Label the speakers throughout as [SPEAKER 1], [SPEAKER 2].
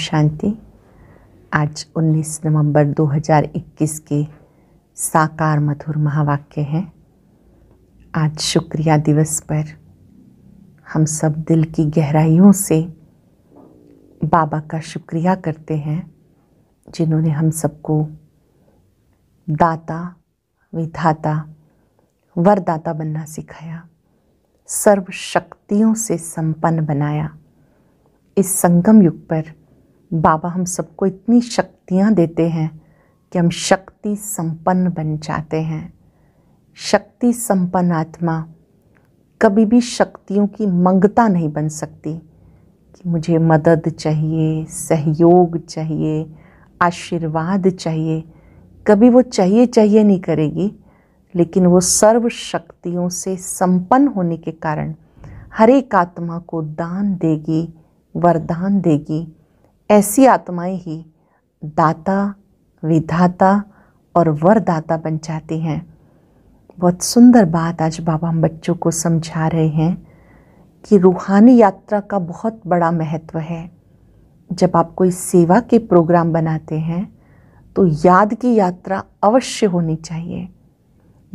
[SPEAKER 1] शांति आज 19 नवंबर 2021 के साकार मधुर महावाक्य हैं आज शुक्रिया दिवस पर हम सब दिल की गहराइयों से बाबा का शुक्रिया करते हैं जिन्होंने हम सबको दाता विधाता वरदाता बनना सिखाया सर्व शक्तियों से संपन्न बनाया इस संगम युग पर बाबा हम सबको इतनी शक्तियाँ देते हैं कि हम शक्ति संपन्न बन जाते हैं शक्ति संपन्न आत्मा कभी भी शक्तियों की मंगता नहीं बन सकती कि मुझे मदद चाहिए सहयोग चाहिए आशीर्वाद चाहिए कभी वो चाहिए चाहिए नहीं करेगी लेकिन वो सर्व शक्तियों से संपन्न होने के कारण हर एक आत्मा को दान देगी वरदान देगी ऐसी आत्माएं ही दाता विधाता और वरदाता बन जाती हैं बहुत सुंदर बात आज बाबा हम बच्चों को समझा रहे हैं कि रूहानी यात्रा का बहुत बड़ा महत्व है जब आप कोई सेवा के प्रोग्राम बनाते हैं तो याद की यात्रा अवश्य होनी चाहिए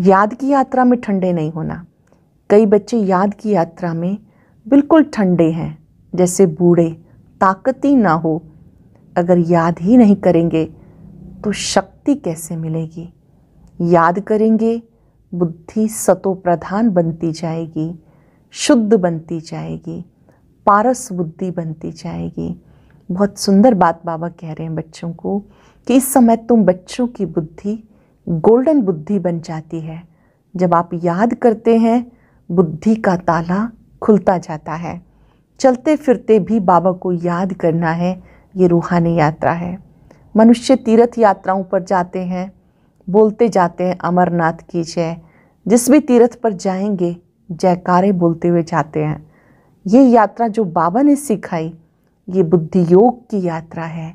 [SPEAKER 1] याद की यात्रा में ठंडे नहीं होना कई बच्चे याद की यात्रा में बिल्कुल ठंडे हैं जैसे बूढ़े ताकत ही ना हो अगर याद ही नहीं करेंगे तो शक्ति कैसे मिलेगी याद करेंगे बुद्धि सतो प्रधान बनती जाएगी शुद्ध बनती जाएगी पारस बुद्धि बनती जाएगी बहुत सुंदर बात बाबा कह रहे हैं बच्चों को कि इस समय तुम बच्चों की बुद्धि गोल्डन बुद्धि बन जाती है जब आप याद करते हैं बुद्धि का ताला खुलता जाता है चलते फिरते भी बाबा को याद करना है ये रूहानी यात्रा है मनुष्य तीर्थ यात्राओं पर जाते हैं बोलते जाते हैं अमरनाथ की जय जिस भी तीर्थ पर जाएंगे जयकारे बोलते हुए जाते हैं ये यात्रा जो बाबा ने सिखाई ये बुद्धि योग की यात्रा है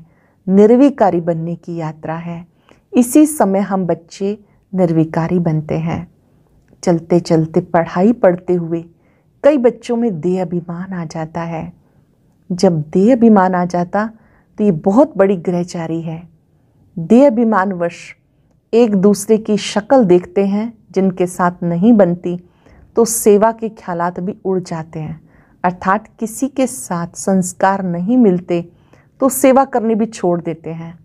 [SPEAKER 1] निर्विकारी बनने की यात्रा है इसी समय हम बच्चे निर्विकारी बनते हैं चलते चलते पढ़ाई पढ़ते हुए कई बच्चों में देह अभिमान आ जाता है जब देह अभिमान आ जाता तो ये बहुत बड़ी ग्रहचारी है देह अभिमानवश एक दूसरे की शक्ल देखते हैं जिनके साथ नहीं बनती तो सेवा के ख्यालात भी उड़ जाते हैं अर्थात किसी के साथ संस्कार नहीं मिलते तो सेवा करने भी छोड़ देते हैं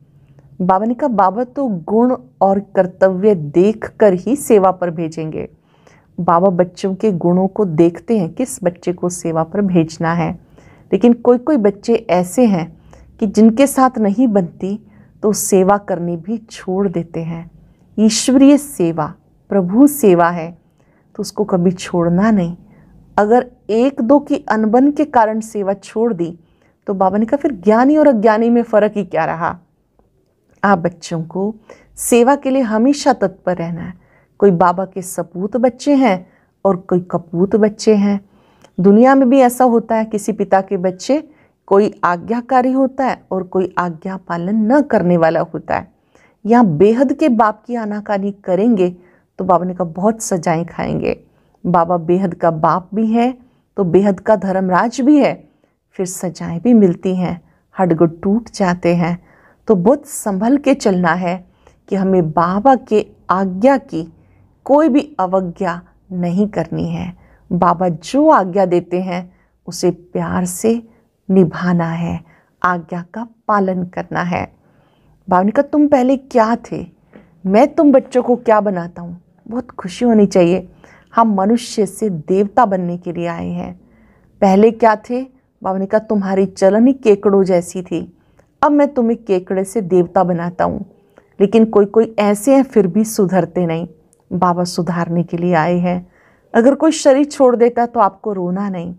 [SPEAKER 1] बाबा ने कहा बाबा तो गुण और कर्तव्य देख कर ही सेवा पर भेजेंगे बाबा बच्चों के गुणों को देखते हैं किस बच्चे को सेवा पर भेजना है लेकिन कोई कोई बच्चे ऐसे हैं कि जिनके साथ नहीं बनती तो सेवा करनी भी छोड़ देते हैं ईश्वरीय सेवा प्रभु सेवा है तो उसको कभी छोड़ना नहीं अगर एक दो की अनबन के कारण सेवा छोड़ दी तो बाबा ने कहा फिर ज्ञानी और अज्ञानी में फ़र्क ही क्या रहा आप बच्चों को सेवा के लिए हमेशा तत्पर रहना है कोई बाबा के सपूत बच्चे हैं और कोई कपूत बच्चे हैं दुनिया में भी ऐसा होता है किसी पिता के बच्चे कोई आज्ञाकारी होता है और कोई आज्ञा पालन न करने वाला होता है यहाँ बेहद के बाप की आनाकानी करेंगे तो बाबा ने कहा बहुत सजाएं खाएंगे बाबा बेहद का बाप भी है तो बेहद का धर्मराज भी है फिर सजाएं भी मिलती हैं हडगुड टूट जाते हैं तो बहुत संभल के चलना है कि हमें बाबा के आज्ञा की कोई भी अवज्ञा नहीं करनी है बाबा जो आज्ञा देते हैं उसे प्यार से निभाना है आज्ञा का पालन करना है बाबा ने कहा तुम पहले क्या थे मैं तुम बच्चों को क्या बनाता हूँ बहुत खुशी होनी चाहिए हम मनुष्य से देवता बनने के लिए आए हैं पहले क्या थे बाबा ने कहा तुम्हारी चलन ही केकड़ों जैसी थी अब मैं तुम्हें केकड़े से देवता बनाता हूँ लेकिन कोई कोई ऐसे हैं फिर भी सुधरते नहीं बाबा सुधारने के लिए आए हैं अगर कोई शरीर छोड़ देता तो आपको रोना नहीं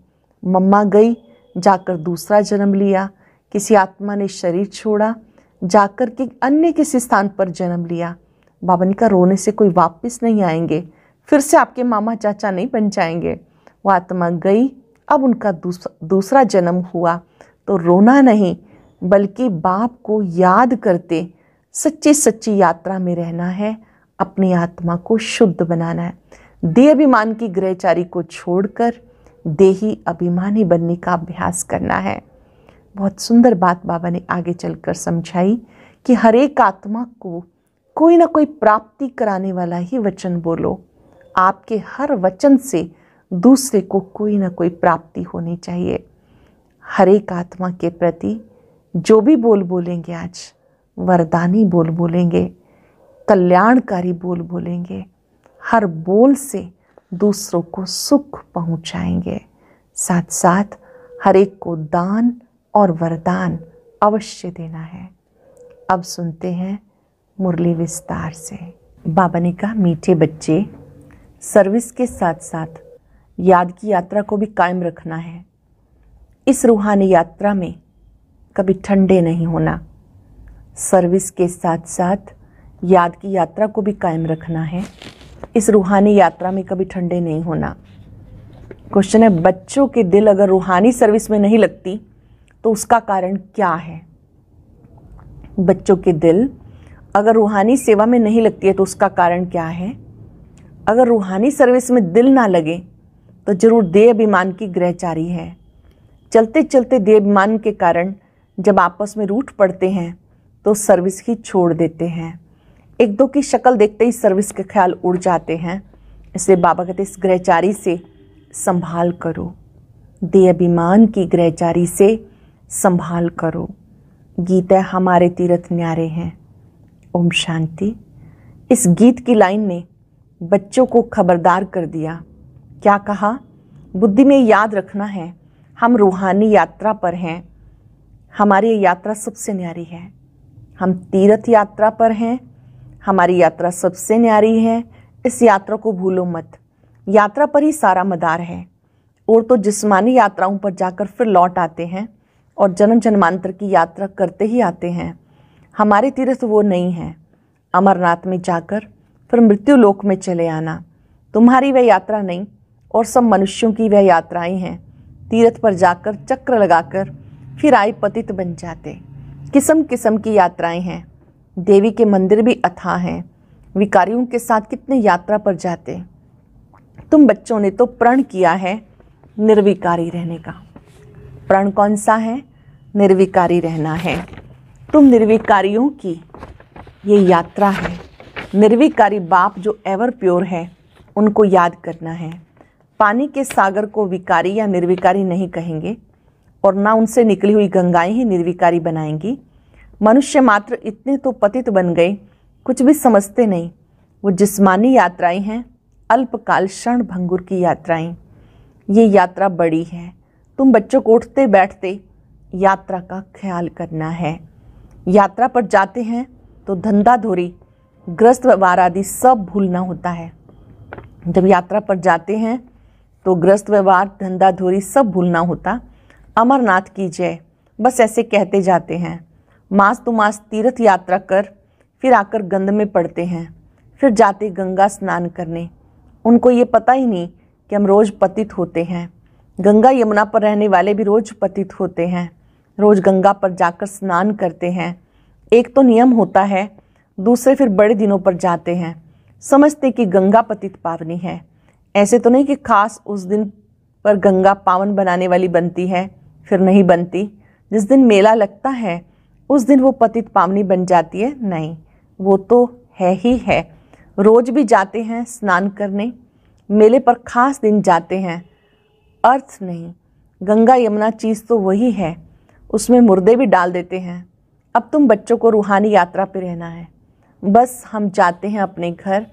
[SPEAKER 1] मम्मा गई जाकर दूसरा जन्म लिया किसी आत्मा ने शरीर छोड़ा जाकर के अन्य किसी स्थान पर जन्म लिया बाबा ने कहा रोने से कोई वापस नहीं आएंगे फिर से आपके मामा चाचा नहीं बन जाएंगे वो आत्मा गई अब उनका दूसरा दूसरा जन्म हुआ तो रोना नहीं बल्कि बाप को याद करते सच्ची सच्ची यात्रा में रहना है अपनी आत्मा को शुद्ध बनाना है देह अभिमान की ग्रहचारी को छोड़कर देही अभिमानी बनने का अभ्यास करना है बहुत सुंदर बात बाबा ने आगे चलकर समझाई कि हर एक आत्मा को कोई ना कोई प्राप्ति कराने वाला ही वचन बोलो आपके हर वचन से दूसरे को कोई ना कोई प्राप्ति होनी चाहिए हर एक आत्मा के प्रति जो भी बोल बोलेंगे आज वरदानी बोल बोलेंगे कल्याणकारी बोल बोलेंगे हर बोल से दूसरों को सुख पहुंचाएंगे साथ साथ हर एक को दान और वरदान अवश्य देना है अब सुनते हैं मुरली विस्तार से बाबा ने कहा मीठे बच्चे सर्विस के साथ साथ याद की यात्रा को भी कायम रखना है इस रूहानी यात्रा में कभी ठंडे नहीं होना सर्विस के साथ साथ याद की यात्रा को भी कायम रखना है इस रूहानी यात्रा में कभी ठंडे नहीं होना क्वेश्चन है बच्चों के दिल अगर रूहानी सर्विस में नहीं लगती तो उसका कारण क्या है बच्चों के दिल अगर रूहानी सेवा में नहीं लगती है तो उसका कारण क्या है अगर रूहानी सर्विस में दिल ना लगे तो जरूर देह अभिमान की ग्रहचारी है चलते चलते देह अभिमान के कारण जब आपस में रूठ पड़ते हैं तो सर्विस ही छोड़ देते हैं एक दो की शक्ल देखते ही सर्विस के ख्याल उड़ जाते हैं इसलिए बाबा कहते इस ग्रहचारी से संभाल करो दे अभिमान की ग्रहचारी से संभाल करो गीत है हमारे तीर्थ न्यारे हैं ओम शांति इस गीत की लाइन ने बच्चों को खबरदार कर दिया क्या कहा बुद्धि में याद रखना है हम रूहानी यात्रा पर हैं हमारी यात्रा सबसे न्यारी है हम तीर्थ यात्रा पर हैं हमारी यात्रा सबसे न्यारी है इस यात्रा को भूलो मत यात्रा पर ही सारा मदार है और तो जिस्मानी यात्राओं पर जाकर फिर लौट आते हैं और जन्म जन्मांतर की यात्रा करते ही आते हैं हमारे तीर्थ वो नहीं है अमरनाथ में जाकर फिर मृत्यु लोक में चले आना तुम्हारी वह यात्रा नहीं और सब मनुष्यों की वह यात्राएं हैं तीर्थ पर जाकर चक्र लगाकर फिर आए पतित बन जाते किस्म किस्म की यात्राएं हैं देवी के मंदिर भी अथाह हैं विकारियों के साथ कितने यात्रा पर जाते तुम बच्चों ने तो प्रण किया है निर्विकारी रहने का प्रण कौन सा है निर्विकारी रहना है तुम निर्विकारियों की ये यात्रा है निर्विकारी बाप जो एवर प्योर है उनको याद करना है पानी के सागर को विकारी या निर्विकारी नहीं कहेंगे और ना उनसे निकली हुई गंगाएं ही निर्विकारी बनाएंगी मनुष्य मात्र इतने तो पतित बन गए कुछ भी समझते नहीं वो जिस्मानी यात्राएं हैं अल्पकाल क्षण भंगुर की यात्राएं ये यात्रा बड़ी है तुम बच्चों को उठते बैठते यात्रा का ख्याल करना है यात्रा पर जाते हैं तो धंधा धोरी ग्रस्त व्यवहार आदि सब भूलना होता है जब यात्रा पर जाते हैं तो ग्रस्त व्यवहार धंधा धोरी सब भूलना होता अमरनाथ की जय बस ऐसे कहते जाते हैं मास तो मास तीर्थ यात्रा कर फिर आकर गंद में पड़ते हैं फिर जाते गंगा स्नान करने उनको ये पता ही नहीं कि हम रोज़ पतित होते हैं गंगा यमुना पर रहने वाले भी रोज़ पतित होते हैं रोज़ गंगा पर जाकर स्नान करते हैं एक तो नियम होता है दूसरे फिर बड़े दिनों पर जाते हैं समझते कि गंगा पतित पावनी है ऐसे तो नहीं कि खास उस दिन पर गंगा पावन बनाने वाली बनती है फिर नहीं बनती जिस दिन मेला लगता है उस दिन वो पतित पावनी बन जाती है नहीं वो तो है ही है रोज भी जाते हैं स्नान करने मेले पर खास दिन जाते हैं अर्थ नहीं गंगा यमुना चीज़ तो वही है उसमें मुर्दे भी डाल देते हैं अब तुम बच्चों को रूहानी यात्रा पर रहना है बस हम जाते हैं अपने घर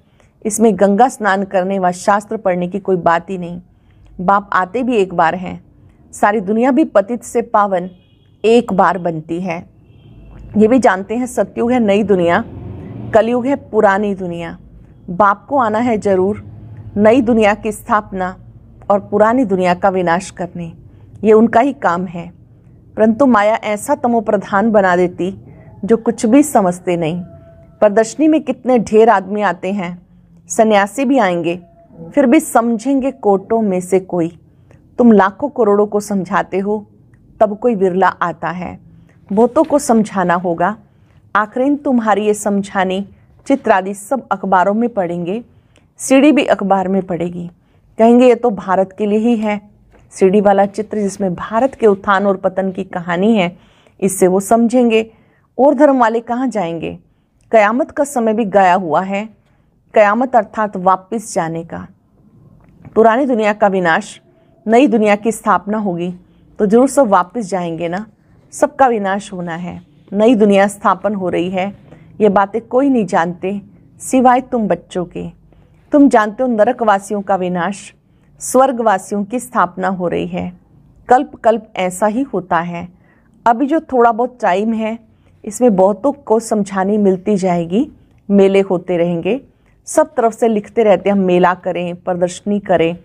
[SPEAKER 1] इसमें गंगा स्नान करने व शास्त्र पढ़ने की कोई बात ही नहीं बाप आते भी एक बार हैं सारी दुनिया भी पतित से पावन एक बार बनती है ये भी जानते हैं सतयुग है नई दुनिया कलयुग है पुरानी दुनिया बाप को आना है जरूर नई दुनिया की स्थापना और पुरानी दुनिया का विनाश करने ये उनका ही काम है परंतु माया ऐसा तमोप्रधान बना देती जो कुछ भी समझते नहीं प्रदर्शनी में कितने ढेर आदमी आते हैं सन्यासी भी आएंगे फिर भी समझेंगे कोटों में से कोई तुम लाखों करोड़ों को समझाते हो तब कोई बिरला आता है बहुतों को समझाना होगा आखिर तुम्हारी ये समझाने चित्र आदि सब अखबारों में पढ़ेंगे सीढ़ी भी अखबार में पड़ेगी कहेंगे ये तो भारत के लिए ही है सीढ़ी वाला चित्र जिसमें भारत के उत्थान और पतन की कहानी है इससे वो समझेंगे और धर्म वाले कहाँ जाएंगे कयामत का समय भी गया हुआ है कयामत अर्थात वापस जाने का पुरानी दुनिया का विनाश नई दुनिया की स्थापना होगी तो जरूर सब वापस जाएंगे ना सबका विनाश होना है नई दुनिया स्थापन हो रही है ये बातें कोई नहीं जानते सिवाय तुम बच्चों के तुम जानते हो नरकवासियों का विनाश स्वर्गवासियों की स्थापना हो रही है कल्प कल्प ऐसा ही होता है अभी जो थोड़ा बहुत टाइम है इसमें बहुतों को समझाने मिलती जाएगी मेले होते रहेंगे सब तरफ से लिखते रहते हम मेला करें प्रदर्शनी करें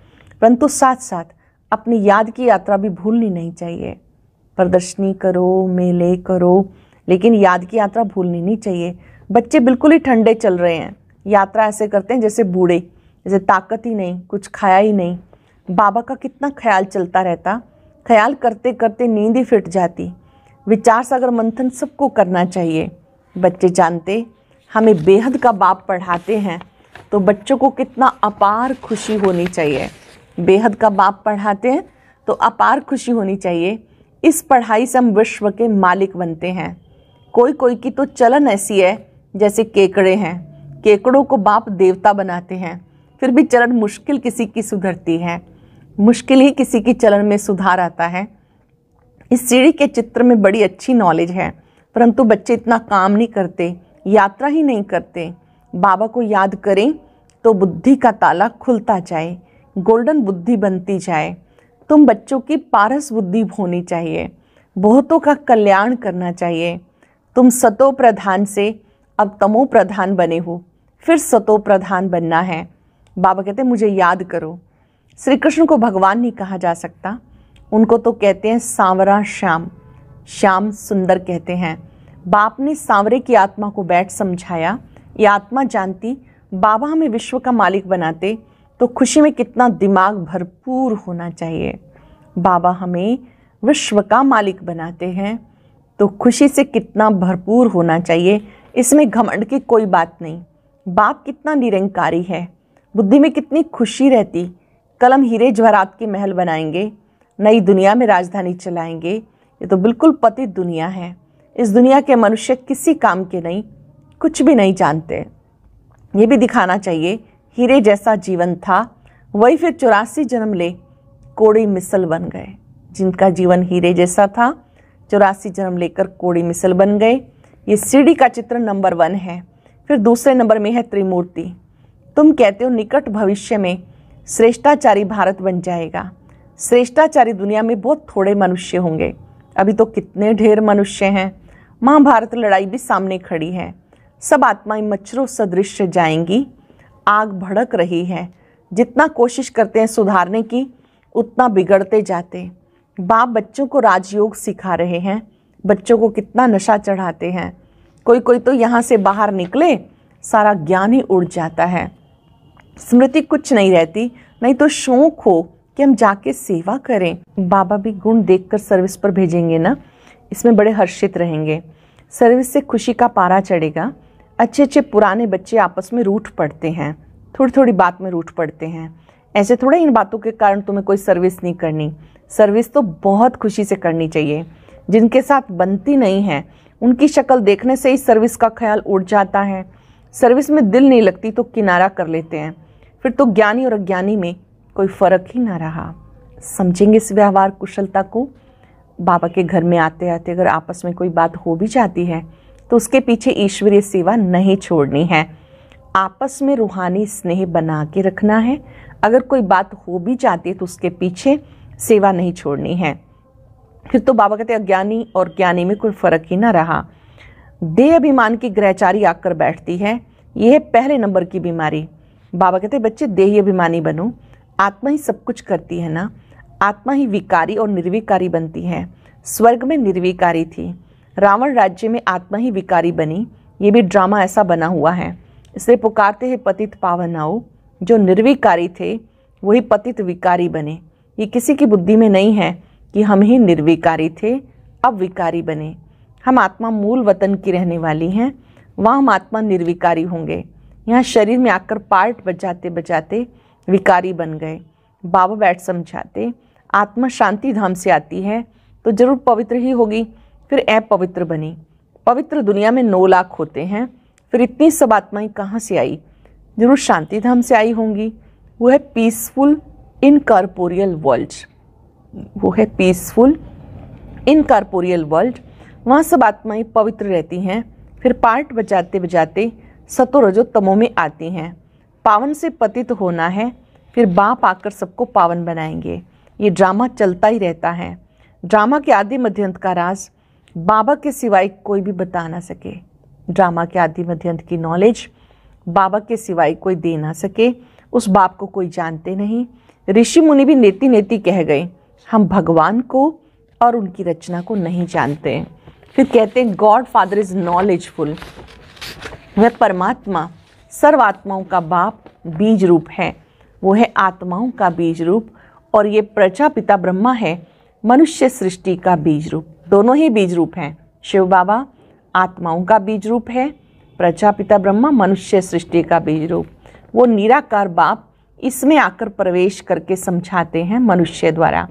[SPEAKER 1] परंतु साथ साथ अपनी याद की यात्रा भी भूलनी नहीं चाहिए प्रदर्शनी करो मेले करो लेकिन याद की यात्रा भूलनी नहीं चाहिए बच्चे बिल्कुल ही ठंडे चल रहे हैं यात्रा ऐसे करते हैं जैसे बूढ़े जैसे ताकत ही नहीं कुछ खाया ही नहीं बाबा का कितना ख्याल चलता रहता ख्याल करते करते नींद ही फिट जाती विचार सागर मंथन सबको करना चाहिए बच्चे जानते हमें बेहद का बाप पढ़ाते हैं तो बच्चों को कितना अपार खुशी होनी चाहिए बेहद का बाप पढ़ाते हैं तो अपार खुशी होनी चाहिए इस पढ़ाई से हम विश्व के मालिक बनते हैं कोई कोई की तो चलन ऐसी है जैसे केकड़े हैं केकड़ों को बाप देवता बनाते हैं फिर भी चलन मुश्किल किसी की सुधरती है मुश्किल ही किसी की चलन में सुधार आता है इस सीढ़ी के चित्र में बड़ी अच्छी नॉलेज है परंतु बच्चे इतना काम नहीं करते यात्रा ही नहीं करते बाबा को याद करें तो बुद्धि का ताला खुलता जाए गोल्डन बुद्धि बनती जाए तुम बच्चों की पारस बुद्धि होनी चाहिए बहुतों का कल्याण करना चाहिए तुम सतो प्रधान से अब तमो प्रधान बने हो फिर सतो प्रधान बनना है बाबा कहते मुझे याद करो श्री कृष्ण को भगवान नहीं कहा जा सकता उनको तो कहते हैं सांवरा श्याम श्याम सुंदर कहते हैं बाप ने सांवरे की आत्मा को बैठ समझाया ये आत्मा जानती बाबा हमें विश्व का मालिक बनाते तो खुशी में कितना दिमाग भरपूर होना चाहिए बाबा हमें विश्व का मालिक बनाते हैं तो खुशी से कितना भरपूर होना चाहिए इसमें घमंड की कोई बात नहीं बाप कितना निरंकारी है बुद्धि में कितनी खुशी रहती कलम हीरे जवाहरात के महल बनाएंगे नई दुनिया में राजधानी चलाएंगे ये तो बिल्कुल पतित दुनिया है इस दुनिया के मनुष्य किसी काम के नहीं कुछ भी नहीं जानते ये भी दिखाना चाहिए हीरे जैसा जीवन था वही फिर चौरासी जन्म ले कोड़ी मिसल बन गए जिनका जीवन हीरे जैसा था चौरासी जन्म लेकर कोड़ी मिसल बन गए ये सीढ़ी का चित्र नंबर वन है फिर दूसरे नंबर में है त्रिमूर्ति तुम कहते हो निकट भविष्य में श्रेष्ठाचारी भारत बन जाएगा श्रेष्ठाचारी दुनिया में बहुत थोड़े मनुष्य होंगे अभी तो कितने ढेर मनुष्य हैं महाभारत लड़ाई भी सामने खड़ी है सब आत्माएं मच्छरों सदृश जाएंगी आग भड़क रही है जितना कोशिश करते हैं सुधारने की उतना बिगड़ते जाते बाप बच्चों को राजयोग सिखा रहे हैं बच्चों को कितना नशा चढ़ाते हैं कोई कोई तो यहाँ से बाहर निकले सारा ज्ञान ही उड़ जाता है स्मृति कुछ नहीं रहती नहीं तो शौक हो कि हम जाके सेवा करें बाबा भी गुण देखकर सर्विस पर भेजेंगे ना इसमें बड़े हर्षित रहेंगे सर्विस से खुशी का पारा चढ़ेगा अच्छे अच्छे पुराने बच्चे आपस में रूठ पड़ते हैं थोड़ी थोड़ी बात में रूठ पड़ते हैं ऐसे थोड़ा इन बातों के कारण तुम्हें कोई सर्विस नहीं करनी सर्विस तो बहुत खुशी से करनी चाहिए जिनके साथ बनती नहीं है उनकी शक्ल देखने से ही सर्विस का ख्याल उड़ जाता है सर्विस में दिल नहीं लगती तो किनारा कर लेते हैं फिर तो ज्ञानी और अज्ञानी में कोई फ़र्क ही ना रहा समझेंगे इस व्यवहार कुशलता को बाबा के घर में आते आते अगर आपस में कोई बात हो भी जाती है तो उसके पीछे ईश्वरीय सेवा नहीं छोड़नी है आपस में रूहानी स्नेह बना के रखना है अगर कोई बात हो भी जाती है तो उसके पीछे सेवा नहीं छोड़नी है फिर तो बाबा कहते अज्ञानी और ज्ञानी में कोई फ़र्क ही ना रहा देह अभिमान की ग्रहचारी आकर बैठती है यह पहले नंबर की बीमारी बाबा कहते बच्चे देही अभिमानी बनो आत्मा ही सब कुछ करती है ना आत्मा ही विकारी और निर्विकारी बनती है स्वर्ग में निर्विकारी थी रावण राज्य में आत्मा ही विकारी बनी ये भी ड्रामा ऐसा बना हुआ है इसे पुकारते हैं पतित पावनाओं जो निर्विकारी थे वही पतित विकारी बने ये किसी की बुद्धि में नहीं है कि हम ही निर्विकारी थे अब विकारी बने हम आत्मा मूल वतन की रहने वाली हैं वहाँ हम आत्मा निर्विकारी होंगे यहाँ शरीर में आकर पार्ट बजाते बजाते विकारी बन गए बाबा बैठ समझाते आत्मा शांति धाम से आती है तो जरूर पवित्र ही होगी फिर ए पवित्र बनी पवित्र दुनिया में नौ लाख होते हैं फिर इतनी सब आत्माएं कहाँ से आई जरूर शांति धाम से आई होंगी वो है पीसफुल इन कारपोरियल वर्ल्ड वो है पीसफुल इन कारपोरियल वर्ल्ड वहाँ सब आत्माएं पवित्र रहती हैं फिर पार्ट बजाते बजाते सतो रजो तमो में आती हैं पावन से पतित होना है फिर बाप आकर सबको पावन बनाएंगे ये ड्रामा चलता ही रहता है ड्रामा के आदि मध्यंत का राज बाबा के सिवाय कोई भी बता ना सके ड्रामा के आदि मध्यंत की नॉलेज बाबा के सिवाय कोई दे ना सके उस बाप को कोई जानते नहीं ऋषि मुनि भी नेति नेति कह गए हम भगवान को और उनकी रचना को नहीं जानते फिर कहते हैं गॉड फादर इज़ नॉलेजफुल वह परमात्मा सर्व आत्माओं का बाप बीज रूप है वो है आत्माओं का बीज रूप और ये प्रजा पिता ब्रह्मा है मनुष्य सृष्टि का बीज रूप दोनों ही बीज रूप हैं शिव बाबा आत्माओं का बीज रूप है प्रजापिता ब्रह्मा मनुष्य सृष्टि का बीज रूप वो निराकार बाप इसमें आकर प्रवेश करके समझाते हैं मनुष्य द्वारा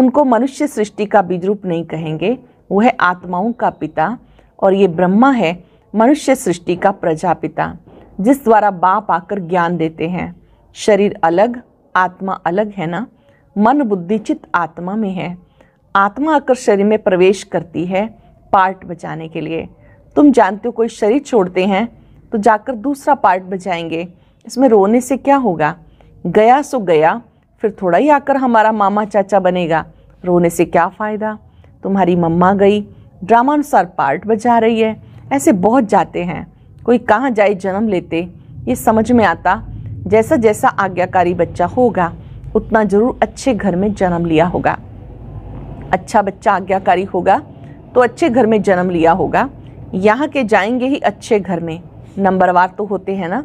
[SPEAKER 1] उनको मनुष्य सृष्टि का बीज रूप नहीं कहेंगे वो है आत्माओं का पिता और ये ब्रह्मा है मनुष्य सृष्टि का प्रजापिता जिस द्वारा बाप आकर ज्ञान देते हैं शरीर अलग आत्मा अलग है ना मन बुद्धिचित आत्मा में है आत्मा आकर शरीर में प्रवेश करती है पार्ट बचाने के लिए तुम जानते हो कोई शरीर छोड़ते हैं तो जाकर दूसरा पार्ट बचाएंगे इसमें रोने से क्या होगा गया सो गया फिर थोड़ा ही आकर हमारा मामा चाचा बनेगा रोने से क्या फ़ायदा तुम्हारी मम्मा गई ड्रामा अनुसार पार्ट बजा रही है ऐसे बहुत जाते हैं कोई कहाँ जाए जन्म लेते ये समझ में आता जैसा जैसा आज्ञाकारी बच्चा होगा उतना ज़रूर अच्छे घर में जन्म लिया होगा अच्छा बच्चा आज्ञाकारी होगा तो अच्छे घर में जन्म लिया होगा यहाँ के जाएंगे ही अच्छे घर में नंबरवार तो होते हैं ना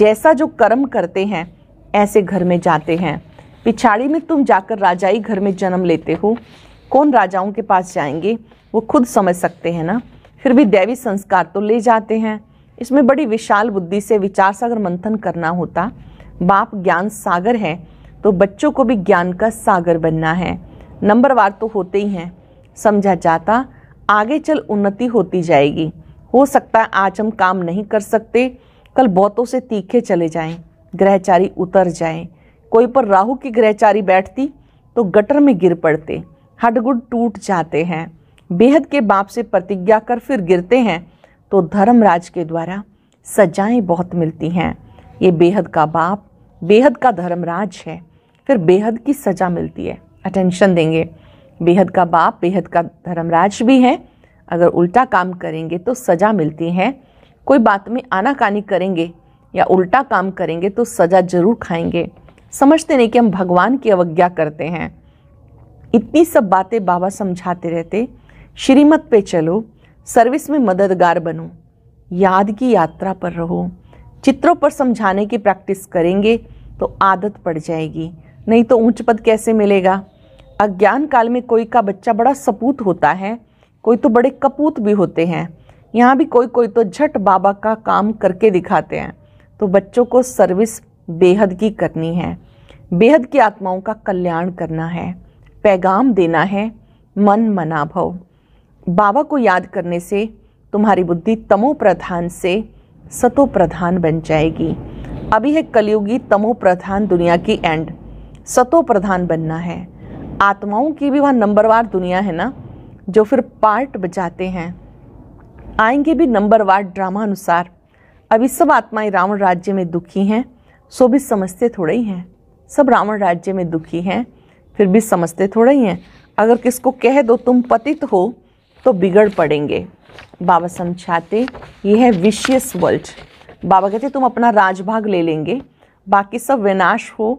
[SPEAKER 1] जैसा जो कर्म करते हैं ऐसे घर में जाते हैं पिछाड़ी में तुम जाकर राजाई घर में जन्म लेते हो कौन राजाओं के पास जाएंगे वो खुद समझ सकते हैं ना फिर भी दैवी संस्कार तो ले जाते हैं इसमें बड़ी विशाल बुद्धि से विचार सागर मंथन करना होता बाप ज्ञान सागर है तो बच्चों को भी ज्ञान का सागर बनना है नंबरवार तो होते ही हैं समझा जाता आगे चल उन्नति होती जाएगी हो सकता है आज हम काम नहीं कर सकते कल बहुतों से तीखे चले जाएं ग्रहचारी उतर जाएं कोई पर राहु की ग्रहचारी बैठती तो गटर में गिर पड़ते हडगुड टूट जाते हैं बेहद के बाप से प्रतिज्ञा कर फिर गिरते हैं तो धर्मराज के द्वारा सजाएं बहुत मिलती हैं ये बेहद का बाप बेहद का धर्मराज है फिर बेहद की सजा मिलती है अटेंशन देंगे बेहद का बाप बेहद का धर्मराज भी है अगर उल्टा काम करेंगे तो सज़ा मिलती है कोई बात में आनाकानी करेंगे या उल्टा काम करेंगे तो सज़ा जरूर खाएंगे समझते नहीं कि हम भगवान की अवज्ञा करते हैं इतनी सब बातें बाबा समझाते रहते श्रीमत पे चलो सर्विस में मददगार बनो याद की यात्रा पर रहो चित्रों पर समझाने की प्रैक्टिस करेंगे तो आदत पड़ जाएगी नहीं तो ऊंच पद कैसे मिलेगा अज्ञान काल में कोई का बच्चा बड़ा सपूत होता है कोई तो बड़े कपूत भी होते हैं यहाँ भी कोई कोई तो झट बाबा का काम करके दिखाते हैं तो बच्चों को सर्विस बेहद की करनी है बेहद की आत्माओं का कल्याण करना है पैगाम देना है मन मना भव बाबा को याद करने से तुम्हारी बुद्धि तमो प्रधान से सतो प्रधान बन जाएगी अभी है कलयुगी तमो प्रधान दुनिया की एंड सतो प्रधान बनना है आत्माओं की भी वहाँ नंबरवार दुनिया है ना जो फिर पार्ट बजाते हैं आएंगे भी नंबरवार ड्रामा अनुसार अभी सब आत्माएं रावण राज्य में दुखी हैं सो भी समझते थोड़े ही हैं सब रावण राज्य में दुखी हैं फिर भी समझते थोड़े ही हैं अगर किसको कह दो तुम पतित हो तो बिगड़ पड़ेंगे बाबा समझाते ये है विशियस वर्ल्ड बाबा कहते तुम अपना राजभाग ले लेंगे बाकी सब विनाश हो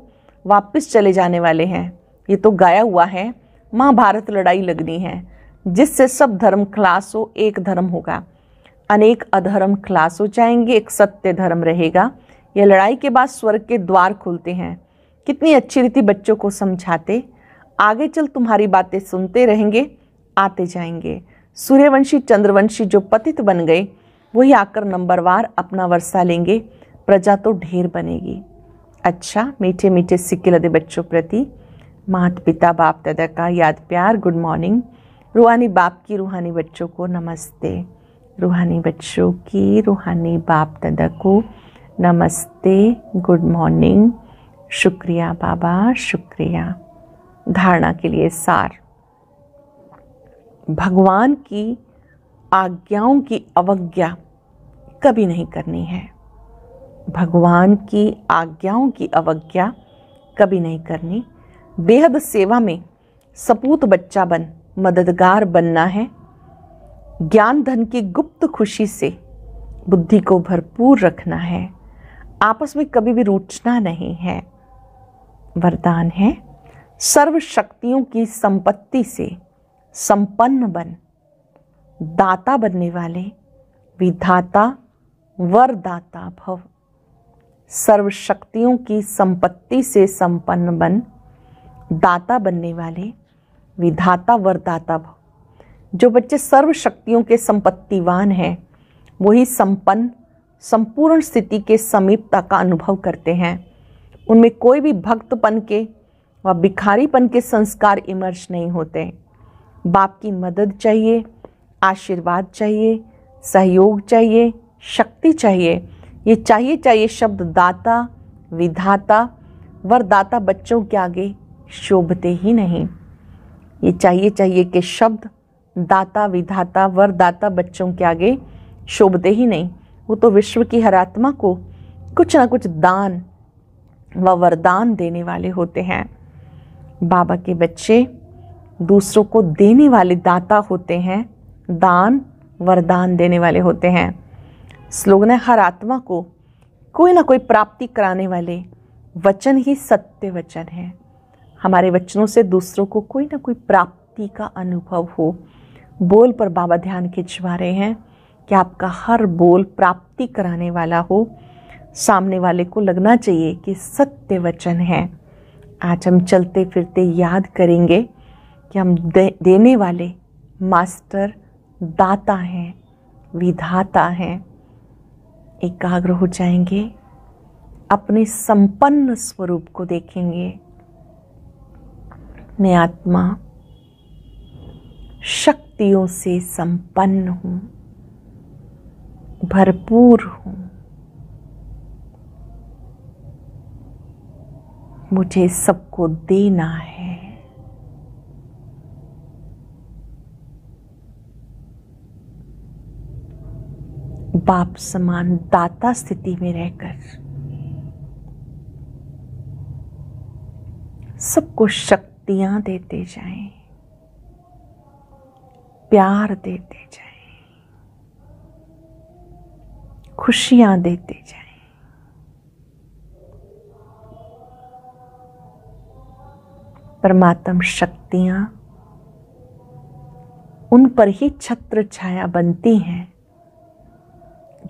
[SPEAKER 1] वापस चले जाने वाले हैं ये तो गाया हुआ है महाभारत लड़ाई लगनी है जिससे सब धर्म खलासो एक धर्म होगा अनेक अधर्म खलास हो जाएंगे एक सत्य धर्म रहेगा यह लड़ाई के बाद स्वर्ग के द्वार खुलते हैं कितनी अच्छी रीति बच्चों को समझाते आगे चल तुम्हारी बातें सुनते रहेंगे आते जाएंगे सूर्यवंशी चंद्रवंशी जो पतित बन गए वही आकर नंबरवार अपना वर्षा लेंगे प्रजा तो ढेर बनेगी अच्छा मीठे मीठे सिक्के लदे बच्चों प्रति मात पिता बाप दादा का याद प्यार गुड मॉर्निंग रूहानी बाप की रूहानी बच्चों को नमस्ते रूहानी बच्चों की रूहानी बाप दादा को नमस्ते गुड मॉर्निंग शुक्रिया बाबा शुक्रिया धारणा के लिए सार भगवान की आज्ञाओं की अवज्ञा कभी नहीं करनी है भगवान की आज्ञाओं की अवज्ञा कभी नहीं करनी बेहद सेवा में सपूत बच्चा बन मददगार बनना है ज्ञान धन की गुप्त खुशी से बुद्धि को भरपूर रखना है आपस में कभी भी रूठना नहीं है वरदान है सर्व शक्तियों की संपत्ति से संपन्न बन दाता बनने वाले विधाता वरदाता भव सर्वशक्तियों की संपत्ति से संपन्न बन दाता बनने वाले विधाता वरदाता भव जो बच्चे सर्वशक्तियों के संपत्तिवान हैं वही संपन्न संपूर्ण स्थिति के समीपता का अनुभव करते हैं उनमें कोई भी भक्तपन के व भिखारीपन के संस्कार इमर्ज नहीं होते बाप की मदद चाहिए आशीर्वाद चाहिए सहयोग चाहिए शक्ति चाहिए ये चाहिए चाहिए शब्द दाता विधाता वरदाता बच्चों के आगे शोभते ही नहीं ये चाहिए चाहिए के शब्द दाता विधाता वरदाता बच्चों के आगे शोभते ही नहीं वो तो विश्व की हर आत्मा को कुछ ना कुछ दान व वरदान देने वाले होते हैं बाबा के बच्चे दूसरों को देने वाले दाता होते हैं दान वरदान देने वाले होते हैं स्लोगन है हर आत्मा को कोई ना कोई प्राप्ति कराने वाले वचन ही सत्य वचन है हमारे वचनों से दूसरों को कोई ना कोई प्राप्ति का अनुभव हो बोल पर बाबा ध्यान खिंचवा रहे हैं कि आपका हर बोल प्राप्ति कराने वाला हो सामने वाले को लगना चाहिए कि सत्य वचन है आज हम चलते फिरते याद करेंगे कि हम दे, देने वाले मास्टर दाता हैं विधाता हैं एकाग्र हो जाएंगे अपने संपन्न स्वरूप को देखेंगे मैं आत्मा शक्तियों से संपन्न हूँ भरपूर हूँ मुझे सबको देना है बाप समान दाता स्थिति में रहकर सबको शक्तियां देते जाएं प्यार देते जाएं खुशियां देते जाएं परमात्म शक्तियां उन पर ही छत्र छाया बनती हैं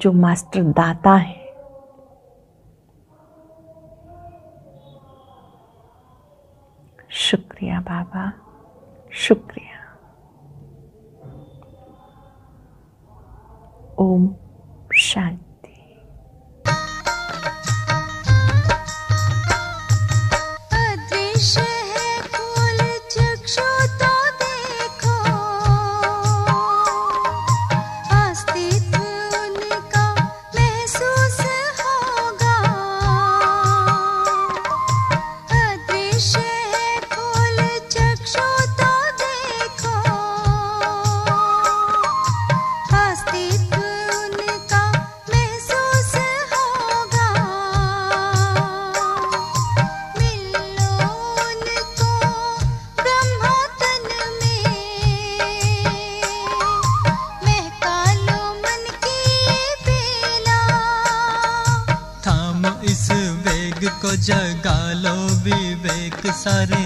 [SPEAKER 1] जो मास्टर दाता है शुक्रिया बाबा शुक्रिया ओम शांति sarı